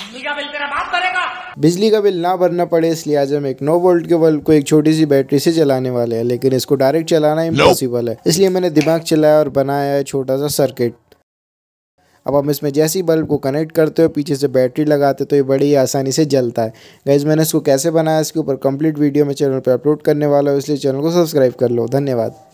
बिजली का बिल तेरा बाप भरेगा बिजली का बिल ना भरना पड़े इसलिए आज हम एक 9 वोल्ट के बल्ब को एक छोटी सी बैटरी से चलाने वाले हैं लेकिन इसको डायरेक्ट चलाना इम्पॉसिबल है इसलिए मैंने दिमाग चलाया और बनाया है छोटा सा सर्किट अब हम इसमें जैसे ही बल्ब को कनेक्ट करते हो पीछे से बैटरी लगाते तो ये बड़ी आसानी से जलता है गैस मैंने इसको कैसे बनाया इसके ऊपर कंप्लीट वीडियो में चैनल पर अपलोड करने वाला हूँ इसलिए चैनल को सब्सक्राइब कर लो धन्यवाद